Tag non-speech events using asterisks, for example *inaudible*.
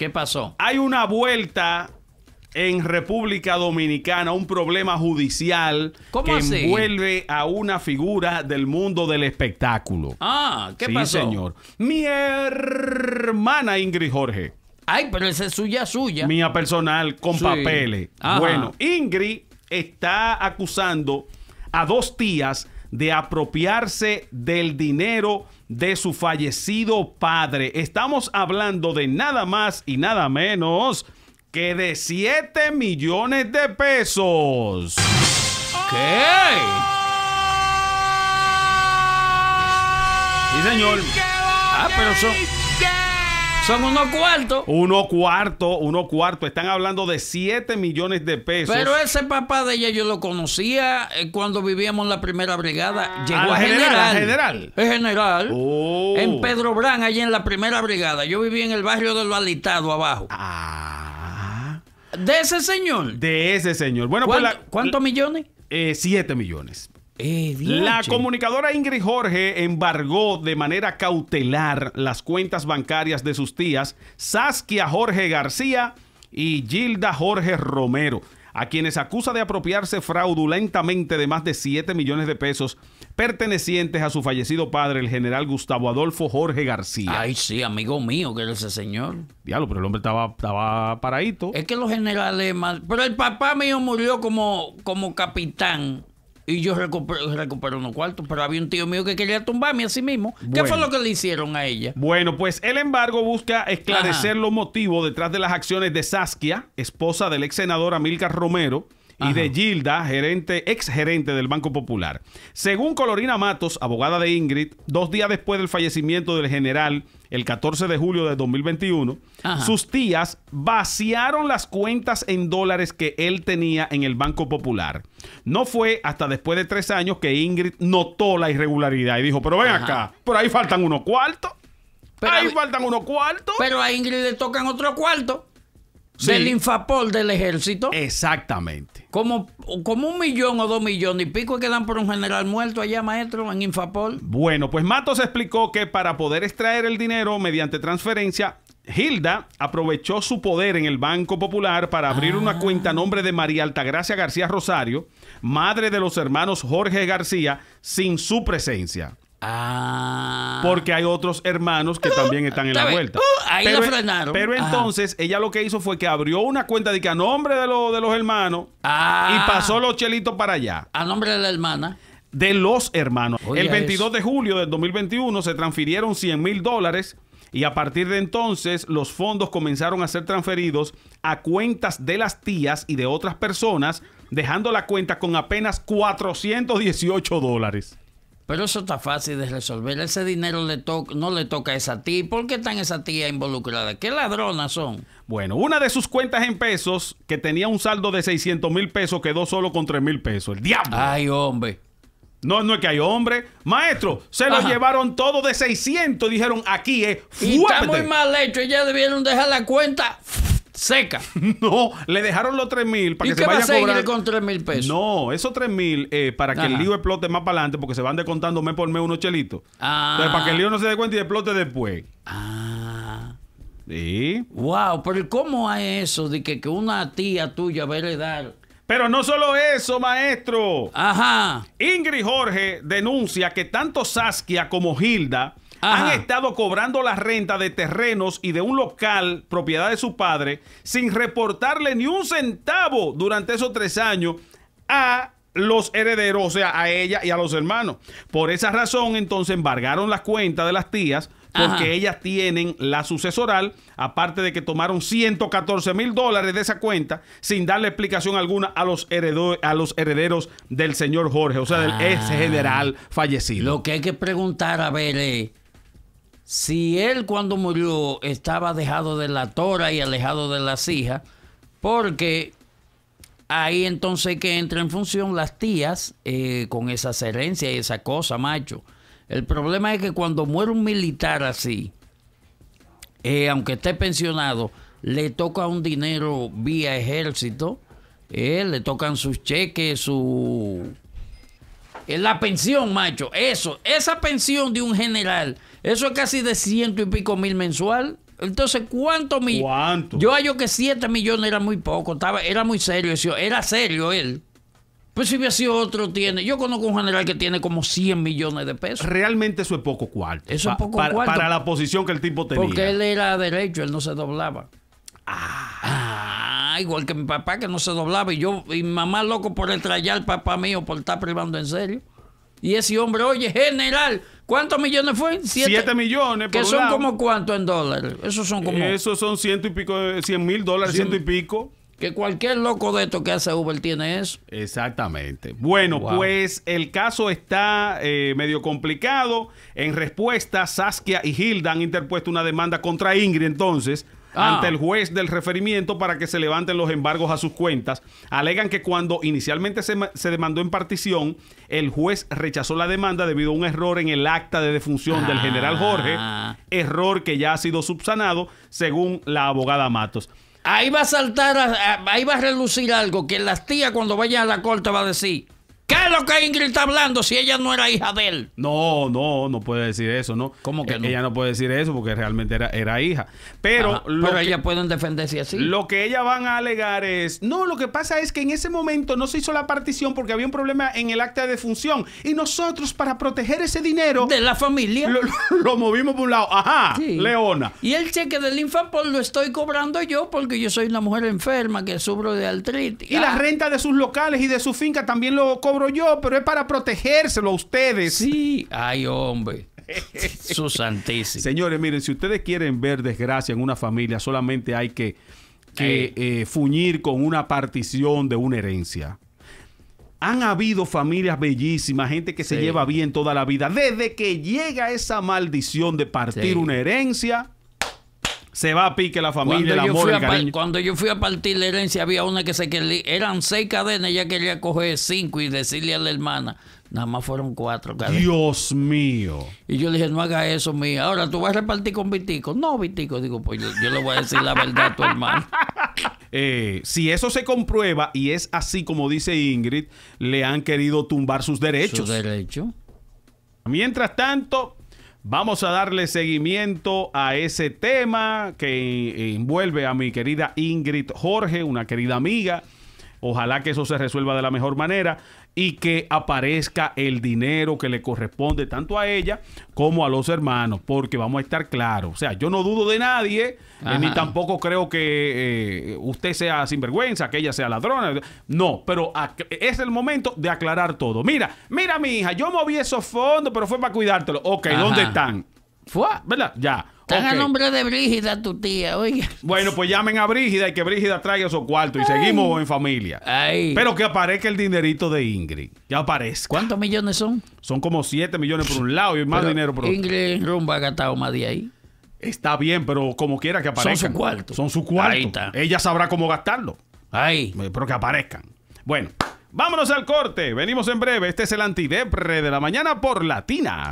¿Qué pasó? Hay una vuelta en República Dominicana, un problema judicial que así? Vuelve a una figura del mundo del espectáculo. Ah, ¿qué sí, señor. Mi hermana Ingrid Jorge. Ay, pero esa es suya, suya. Mía personal, con papeles. Bueno, Ingrid está acusando a dos tías de apropiarse del dinero de su fallecido padre. Estamos hablando de nada más y nada menos que de 7 millones de pesos. ¿Qué? Sí, señor. Ah, pero son, son unos cuartos. Uno cuarto, uno cuarto. Están hablando de 7 millones de pesos. Pero ese papá de ella yo lo conocía eh, cuando vivíamos en la primera brigada. Ah, Llegó a, general, general. Es general. Oh. En Pedro Brán, allí en la primera brigada. Yo vivía en el barrio de lo alitado abajo. Ah. De ese señor. De ese señor. Bueno, pues ¿Cuántos millones? 7 eh, millones. Eh, la comunicadora Ingrid Jorge embargó de manera cautelar las cuentas bancarias de sus tías Saskia Jorge García y Gilda Jorge Romero, a quienes acusa de apropiarse fraudulentamente de más de 7 millones de pesos pertenecientes a su fallecido padre, el general Gustavo Adolfo Jorge García. Ay, sí, amigo mío, que era ese señor. Diablo, pero el hombre estaba, estaba paradito. Es que los generales... Pero el papá mío murió como, como capitán y yo recupero unos cuartos, pero había un tío mío que quería tumbarme a sí mismo. ¿Qué fue lo que le hicieron a ella? Bueno, pues el embargo busca esclarecer los motivos detrás de las acciones de Saskia, esposa del ex senador Amilcar Romero, y de Gilda, gerente, ex gerente del Banco Popular. Según Colorina Matos, abogada de Ingrid, dos días después del fallecimiento del general, el 14 de julio de 2021, sus tías vaciaron las cuentas en dólares que él tenía en el Banco Popular. No fue hasta después de tres años que Ingrid notó la irregularidad y dijo, pero ven acá, por ahí faltan unos cuartos. ahí faltan unos cuartos. Pero a Ingrid le tocan otro cuarto. Del Infapol del ejército. Exactamente. Como, como un millón o dos millones y pico que dan por un general muerto allá, maestro, en Infapol. Bueno, pues Matos explicó que para poder extraer el dinero mediante transferencia, Hilda aprovechó su poder en el Banco Popular para abrir una ah. cuenta a nombre de María Altagracia García Rosario, madre de los hermanos Jorge García, sin su presencia. Ah. Ah. porque hay otros hermanos que también están en la vuelta. Uh, ahí pero, frenaron. Pero entonces ella lo que hizo fue que abrió una cuenta de que a nombre de, de los hermanos y ah. pasó los chelitos para allá. A nombre de la hermana de los hermanos. el 22 de julio del 2021 se transfirieron 100 mil dólares y a partir de entonces los fondos comenzaron a ser transferidos a cuentas de las tías y de otras personas, dejando la cuenta con apenas 418 dólares. Pero eso está fácil de resolver. Ese dinero no le toca a esa tía. ¿Por qué están esa tía involucrada? ¿Qué ladronas son? Bueno, una de sus cuentas en pesos, que tenía un saldo de 600 mil pesos, quedó solo con 3 mil pesos. ¡El diablo! ¡Ay, hombre! No, no es que hay hombre. Maestro, se lo llevaron todo de 600 y dijeron, aquí es fuerte. está muy mal hecho, ya debieron dejar la cuenta fuerte. Seca. *laughs* No, le dejaron los 3 mil para que se vaya va a con 3 mil pesos? No, esos 3 mil eh, para que el lío explote más para adelante porque se van descontando mes por mes unos chelitos. Ah. Entonces, para que el lío no se dé cuenta y explote después. Ah. Sí. Wow, pero ¿cómo es eso de que, una tía tuya va a heredar? Pero no solo eso, maestro. Ajá. Ingrid Jorge denuncia que tanto Saskia como Hilda han estado cobrando la renta de terrenos y de un local propiedad de su padre sin reportarle ni un centavo durante esos tres años a los herederos, o sea, a ella y a los hermanos. Por esa razón, entonces, embargaron las cuentas de las tías porque ellas tienen la sucesoral, aparte de que tomaron 114 mil dólares de esa cuenta sin darle explicación alguna a los, a los herederos del señor Jorge, o sea, del ex ah. general fallecido. Lo que hay que preguntar, a ver, eh, si él cuando murió estaba dejado de la tora y alejado de las hijas, porque ahí entonces que entra en función las tías eh, con esa herencia y esa cosa, macho. El problema es que cuando muere un militar así, eh, aunque esté pensionado, le toca un dinero vía ejército, eh, le tocan sus cheques, su la pensión, macho. Eso, esa pensión de un general, eso es casi de ciento y pico mil mensual. Entonces, ¿cuánto mil? ¿Cuánto? Yo hallo que siete millones era muy poco, estaba, era muy serio, era serio él. Pues si hubiese otro, tiene. Yo conozco un general que tiene como 100 millones de pesos. Realmente eso es poco cuarto. Eso es poco para, cuarto. Para la posición que el tipo tenía. Porque él era derecho, él no se doblaba. ah. ah igual que mi papá que no se doblaba y yo, y mi mamá loco por extrañar al papá mío por estar privando en serio. Y ese hombre, oye, general, ¿cuántos millones fue? Siete, millones. que son como cuánto en dólares. Esos son como. Esos son ciento y pico, cien mil dólares, ciento y pico. Que cualquier loco de esto que hace Uber tiene eso. Exactamente. Bueno, pues el caso está eh, medio complicado. En respuesta, Saskia y Hilda han interpuesto una demanda contra Ingrid entonces Ah. ante el juez del referimiento para que se levanten los embargos a sus cuentas. Alegan que cuando inicialmente se, demandó en partición, el juez rechazó la demanda debido a un error en el acta de defunción del general ah. Jorge, error que ya ha sido subsanado según la abogada Matos. Ahí va a saltar, ahí va a relucir algo que las tías cuando vayan a la corte va a decir, lo que Ingrid está hablando si ella no era hija de él? No, no, no puede decir eso, ¿no? ¿Cómo que e- Ella no puede decir eso porque realmente era, era hija. Pero. ella pueden defenderse así. Lo que ella van a alegar es. No, lo que pasa es que en ese momento no se hizo la partición porque había un problema en el acta de defunción Y nosotros, para proteger ese dinero. De la familia. Lo, movimos por un lado. Ajá, Leona. Y el cheque del por lo estoy cobrando yo porque yo soy una mujer enferma que sufro de artritis. Y la ah. renta de sus locales y de su finca también lo cobro yo pero es para protegérselo a ustedes. Sí, ay, hombre. *laughs* Su santísimo. Señores, miren, si ustedes quieren ver desgracia en una familia, solamente hay que, que eh. Eh, fuñir con una partición de una herencia. Han habido familias bellísimas, gente que se lleva bien toda la vida. Desde que llega esa maldición de partir una herencia, se va a pique la familia, el amor, el cariño. Cuando yo fui a partir la herencia, había una que se quería, eran seis cadenas, ella quería coger cinco y decirle a la hermana, nada más fueron cuatro cadenas. Dios mío. Y yo le dije, no haga eso, mía. Ahora tú vas a repartir con Vitico. No, Vitico, digo, pues yo, le voy a decir la verdad a tu hermano. *laughs* Eh, si eso se comprueba y es así como dice Ingrid, le han querido tumbar sus derechos. Sus derechos. Mientras tanto, Vamos a darle seguimiento a ese tema que envuelve a mi querida Ingrid Jorge, una querida amiga. Ojalá que eso se resuelva de la mejor manera y que aparezca el dinero que le corresponde tanto a ella como a los hermanos, porque vamos a estar claros. O sea, yo no dudo de nadie, eh, ni tampoco creo que eh, usted sea sinvergüenza, que ella sea ladrona. No, pero es el momento de aclarar todo. Mira, mira mi hija, yo moví esos fondos, pero fue para cuidártelo. Ok, ¿dónde están? Fue, ¿verdad? Ya. Están a nombre de Brígida, tu tía, oiga. Bueno, pues llamen a Brígida y que Brígida traiga su cuarto y seguimos en familia. Pero que aparezca el dinerito de Ingrid. Ya aparezca. ¿Cuántos millones son? Son como 7 millones por un lado y más dinero por otro. Ingrid Rumba ha gastado más de ahí. Está bien, pero como quiera que aparezca. Son su cuarto. Son su cuarto. Ella sabrá cómo gastarlo. Ahí. Eh, pero que aparezcan. Bueno, vámonos al corte. Venimos en breve. Este es el antidepre de la mañana por Latina.